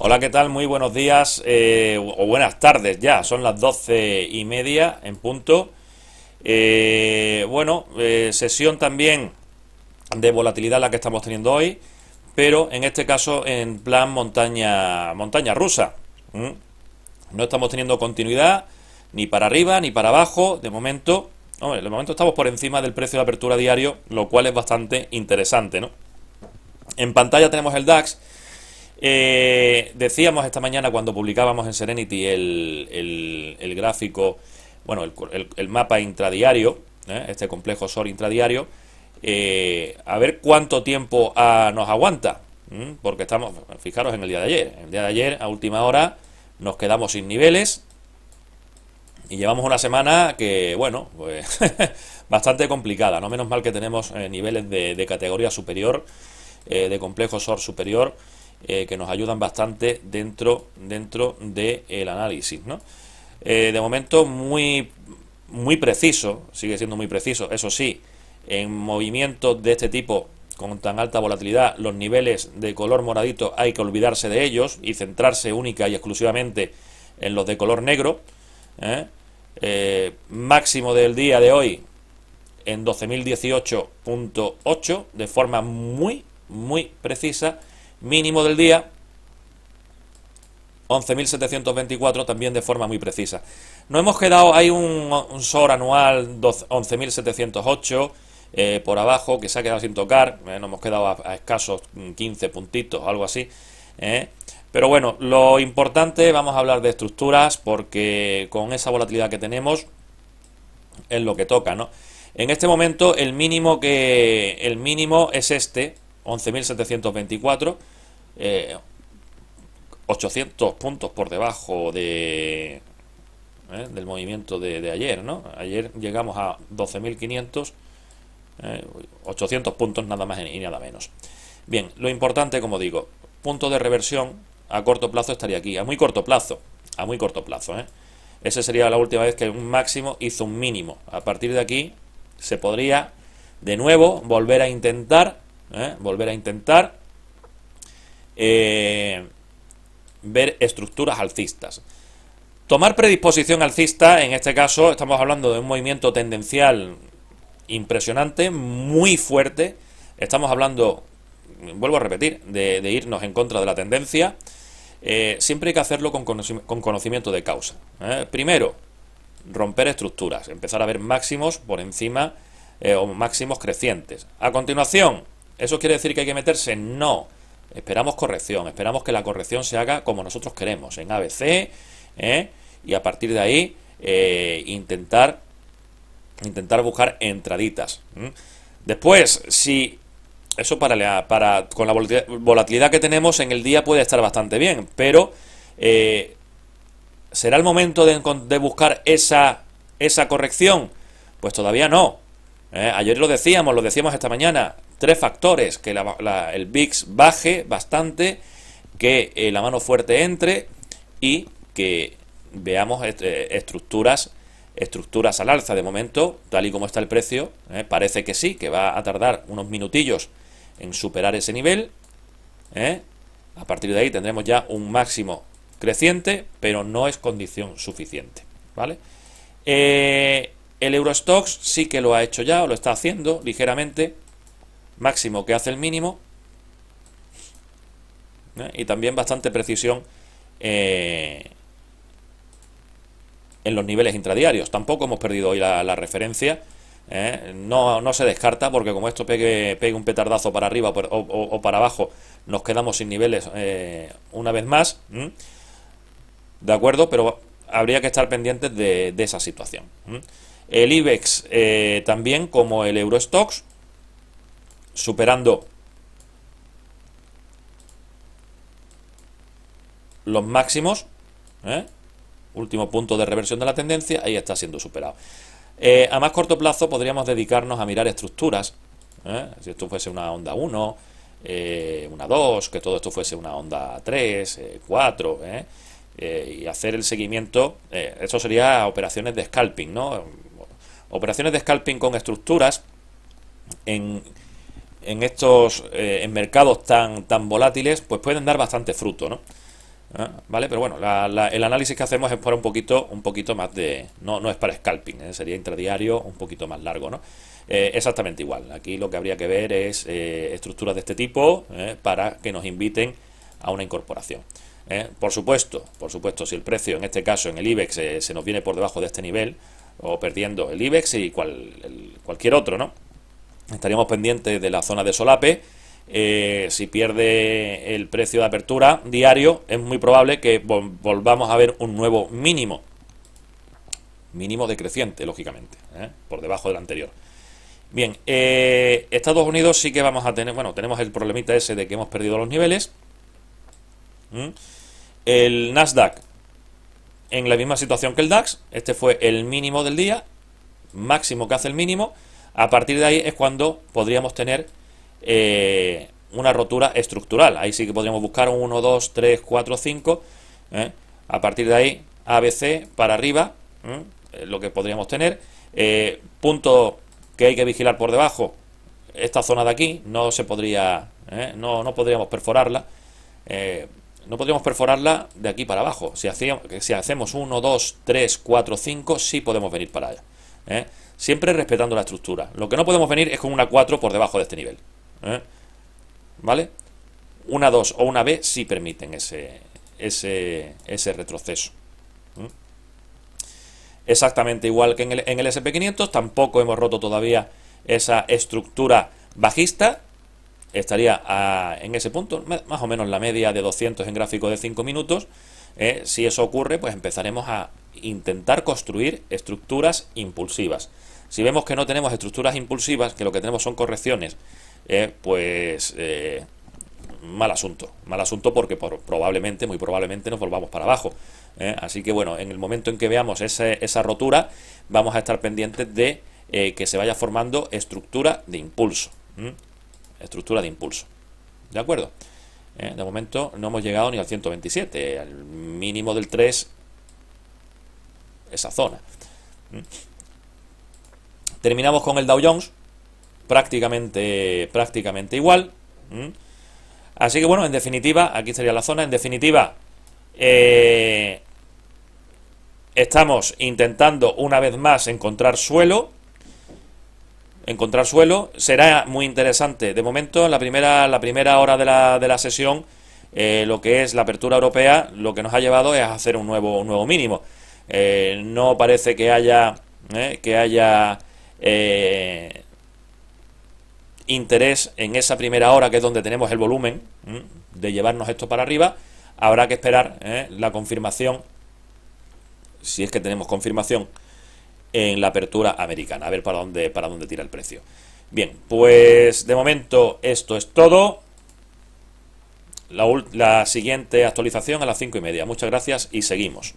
Hola, ¿qué tal? Muy buenos días eh, o buenas tardes ya. Son las doce y media en punto. Eh, bueno, eh, sesión también de volatilidad la que estamos teniendo hoy, pero en este caso en plan montaña, montaña rusa. No estamos teniendo continuidad ni para arriba ni para abajo. De momento, de momento estamos por encima del precio de apertura diario, lo cual es bastante interesante, ¿no? En pantalla tenemos el DAX eh, decíamos esta mañana cuando publicábamos en Serenity el, gráfico, bueno, el, mapa intradiario, ¿eh? este complejo SOR intradiario, eh, a ver cuánto tiempo ah, nos aguanta, porque estamos, fijaros en el día de ayer, el día de ayer a última hora nos quedamos sin niveles y llevamos una semana que, bueno, pues, bastante complicada, no menos mal que tenemos eh, niveles de categoría superior, de complejo SOR superior, eh, que nos ayudan bastante dentro, dentro del análisis. Eh, de momento muy, muy preciso, sigue siendo muy preciso, eso sí, en movimientos de este tipo con tan alta volatilidad, los niveles de color moradito hay que olvidarse de ellos y centrarse única y exclusivamente en los de color negro. ¿eh? máximo del día de hoy en 12.018.8 de forma muy, muy precisa mínimo del día, 11.724 también de forma muy precisa. No hemos quedado, hay un, SOR anual 11.708 eh, por abajo que se ha quedado sin tocar, eh, no hemos quedado a, escasos 15 puntitos, algo así. Eh. Pero bueno, lo importante, vamos a hablar de estructuras porque con esa volatilidad que tenemos es lo que toca, ¿no? En este momento el mínimo que el mínimo es este, 11.724, 800 eh, puntos por debajo de eh, del movimiento de, ayer, ¿no? Ayer llegamos a 12.500, 800 eh, puntos nada más y nada menos. Bien, lo importante, como digo, punto de reversión a corto plazo estaría aquí, a muy corto plazo, a muy corto plazo, Esa sería la última vez que un máximo hizo un mínimo. A partir de aquí se podría de nuevo volver a intentar ¿eh? volver a intentar eh, ver estructuras alcistas. Tomar predisposición alcista, en este caso estamos hablando de un movimiento tendencial impresionante, muy fuerte. Estamos hablando, vuelvo a repetir, de, irnos en contra de la tendencia. Eh, siempre hay que hacerlo con, conocimiento, de causa. Primero, romper estructuras, empezar a ver máximos por encima o máximos crecientes. A continuación, ¿Eso quiere decir que hay que meterse? No. Esperamos corrección, esperamos que la corrección se haga como nosotros queremos, en ABC, ¿eh? y a partir de ahí eh, intentar, intentar buscar entraditas. Después, si eso para, con la volatilidad que tenemos en el día puede estar bastante bien, pero eh, será el momento de, buscar esa esa corrección, pues todavía no. ayer lo decíamos, lo decíamos esta mañana tres factores, que el VIX baje bastante, que eh, la mano fuerte entre y que veamos eh, estructuras estructuras al alza de momento, tal y como está el precio, eh, parece que sí, que va a tardar unos minutillos en superar ese nivel. A partir de ahí tendremos ya un máximo creciente, pero no es condición suficiente. ¿vale? Eh, el Eurostox sí que lo ha hecho ya, o lo está haciendo ligeramente máximo que hace el mínimo. Y también bastante precisión eh, en los niveles intradiarios. Tampoco hemos perdido hoy la, referencia. ¿eh? No, se descarta porque como esto pegue, pegue un petardazo para arriba pues, o, para abajo, nos quedamos sin niveles eh, una vez más. ¿De acuerdo? Pero habría que estar pendientes de, esa situación. El IBEX también, como el Eurostox, superando los máximos. ¿eh? Último punto de reversión de la tendencia, ahí está siendo superado. Eh, a más corto plazo podríamos dedicarnos a mirar estructuras. ¿eh? Si esto fuese una onda 1, una 2, que todo esto fuese una onda 3, 4, y hacer el seguimiento. eso sería operaciones de scalping, ¿no? Operaciones de scalping con estructuras en en estos eh, en mercados tan, tan volátiles, pues pueden dar bastante fruto, ¿no? Ah, ¿Vale? Pero bueno, el análisis que hacemos es para un poquito, un poquito más de. No, no es para scalping, ¿eh? sería intradiario un poquito más largo, ¿no? Eh, exactamente igual. Aquí lo que habría que ver es estructuras de este tipo para que nos inviten a una incorporación. Por supuesto, por supuesto, si el precio, en este caso en el IBEX, se nos viene por debajo de este nivel, o perdiendo el IBEX y cual, cualquier otro, ¿no? estaríamos pendientes de la zona de solape. Eh, si pierde el precio de apertura diario, es muy probable que volvamos a ver un nuevo mínimo. Mínimo decreciente, lógicamente, ¿eh? por debajo del anterior. Bien, eh, Estados Unidos sí que vamos a tener, bueno, tenemos el problemita ese de que hemos perdido los niveles. ¿Mm? El Nasdaq en la misma situación que el DAX, este fue el mínimo del día, máximo que hace el mínimo, a partir de ahí es cuando podríamos tener eh, una rotura estructural. Ahí sí que podríamos buscar 1, 2, 3, 4, 5. A partir de ahí, ABC para arriba, lo que podríamos tener. Eh, punto que hay que vigilar por debajo, esta zona de aquí, no se podría, ¿eh? no, no podríamos perforarla. no podríamos perforarla de aquí para abajo. Si, hacíamos, si hacemos 1, 2, 3, 4, 5, sí podemos venir para allá. Siempre respetando la estructura. Lo que no podemos venir es con una 4 por debajo de este nivel. ¿eh? ¿Vale? Una 2 o una B sí permiten ese, ese, ese retroceso. ¿eh? Exactamente igual que en el, en SP500, tampoco hemos roto todavía esa estructura bajista, estaría ah, en ese punto, más o menos la media de 200 en gráfico de 5 minutos. ¿eh? si eso ocurre, pues empezaremos a intentar construir estructuras impulsivas. Si vemos que no tenemos estructuras impulsivas, que lo que tenemos son correcciones, eh, pues eh, mal asunto. Mal asunto porque probablemente, muy probablemente nos volvamos para abajo. Eh. Así que bueno, en el momento en que veamos esa rotura, vamos a estar pendientes de que se vaya formando estructura de impulso. Estructura de impulso. ¿De acuerdo? de momento no hemos llegado ni al 127, al mínimo del 3, esa zona. Terminamos con el Dow Jones, prácticamente, prácticamente igual. Así que bueno, en definitiva, aquí estaría la zona, en definitiva, eh, estamos intentando una vez más encontrar suelo. Encontrar suelo será muy interesante. De momento, en la primera, la primera hora de la, sesión, eh, lo que es la apertura europea, lo que nos ha llevado es a hacer un nuevo, nuevo mínimo. Eh, no parece que haya, que haya eh, interés en esa primera hora, que es donde tenemos el volumen de llevarnos esto para arriba, habrá que esperar ¿eh? la confirmación, si es que tenemos confirmación, en la apertura americana, a ver para dónde, para dónde tira el precio. Bien, pues de momento esto es todo. La, la siguiente actualización a las 5 y media. Muchas gracias y seguimos.